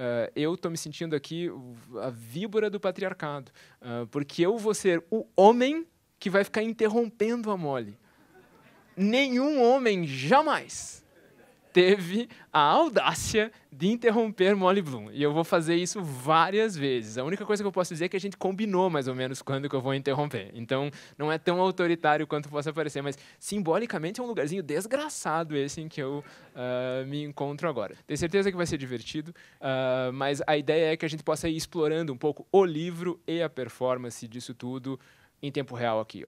Uh, eu estou me sentindo aqui a víbora do patriarcado, uh, porque eu vou ser o homem que vai ficar interrompendo a mole. Nenhum homem jamais teve a audácia de interromper Molly Bloom. E eu vou fazer isso várias vezes. A única coisa que eu posso dizer é que a gente combinou mais ou menos quando que eu vou interromper. Então, não é tão autoritário quanto possa parecer, mas simbolicamente é um lugarzinho desgraçado esse em que eu uh, me encontro agora. Tenho certeza que vai ser divertido, uh, mas a ideia é que a gente possa ir explorando um pouco o livro e a performance disso tudo em tempo real aqui.